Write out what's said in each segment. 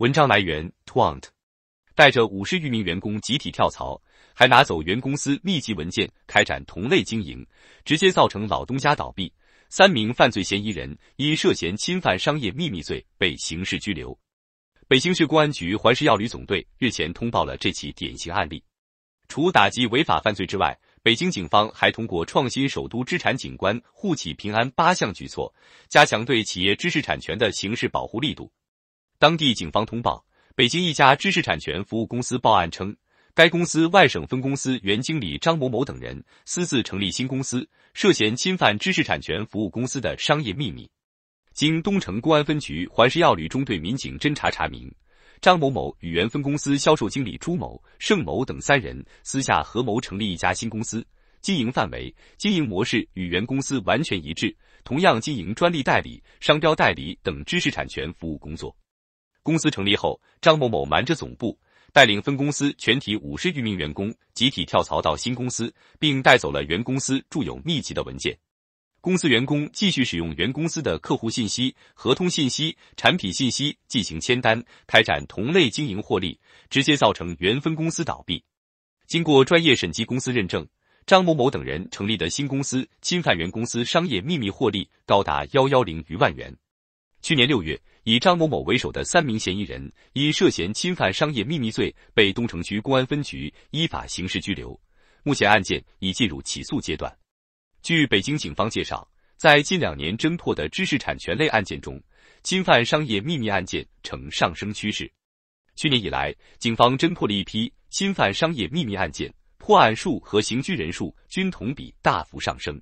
文章来源：Twant，带着五十余名员工集体跳槽，还拿走原公司秘籍文件开展同类经营，直接造成老东家倒闭。三名犯罪嫌疑人因涉嫌侵犯商业秘密罪被刑事拘留。北京市公安局环食药旅总队日前通报了这起典型案例。除打击违法犯罪之外，北京警方还通过创新首都知产警官护企平安八项举措，加强对企业知识产权的刑事保护力度。当地警方通报，北京一家知识产权服务公司报案称，该公司外省分公司原经理张某某等人私自成立新公司，涉嫌侵犯知识产权服务公司的商业秘密。经东城公安分局环市药旅中队民警侦查查明，张某某与原分公司销售经理朱某、盛某等三人私下合谋成立一家新公司，经营范围、经营模式与原公司完全一致，同样经营专利代理、商标代理等知识产权服务工作。公司成立后，张某某瞒着总部，带领分公司全体五十余名员工集体跳槽到新公司，并带走了原公司具有秘籍的文件。公司员工继续使用原公司的客户信息、合同信息、产品信息进行签单，开展同类经营获利，直接造成原分公司倒闭。经过专业审计公司认证，张某某等人成立的新公司侵犯原公司商业秘密获利高达幺幺零余万元。去年六月。以张某某为首的三名嫌疑人因涉嫌侵犯商业秘密罪，被东城区公安分局依法刑事拘留。目前案件已进入起诉阶段。据北京警方介绍，在近两年侦破的知识产权类案件中，侵犯商业秘密案件呈上升趋势。去年以来，警方侦破了一批侵犯商业秘密案件，破案数和刑拘人数均同比大幅上升。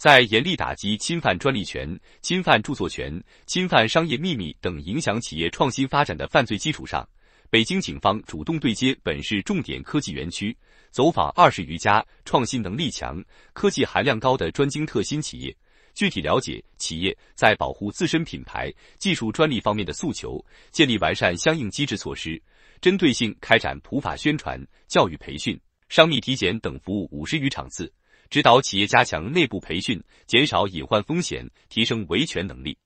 在严厉打击侵犯专利权、侵犯著作权、侵犯商业秘密等影响企业创新发展的犯罪基础上，北京警方主动对接本市重点科技园区，走访二十余家创新能力强、科技含量高的专精特新企业，具体了解企业在保护自身品牌、技术专利方面的诉求，建立完善相应机制措施，针对性开展普法宣传教育、培训、商密体检等服务五十余场次。指导企业加强内部培训，减少隐患风险，提升维权能力。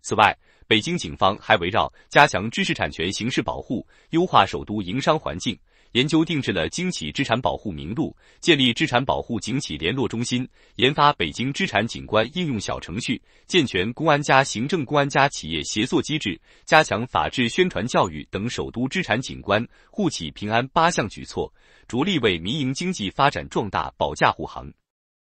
此外，北京警方还围绕加强知识产权刑事保护、优化首都营商环境，研究定制了京企知产保护名录，建立知产保护警企联络中心，研发北京知产警官应用小程序，健全公安加行政、公安加企业协作机制，加强法治宣传教育等首都知产警官护企平安八项举措，着力为民营经济发展壮大保驾护航。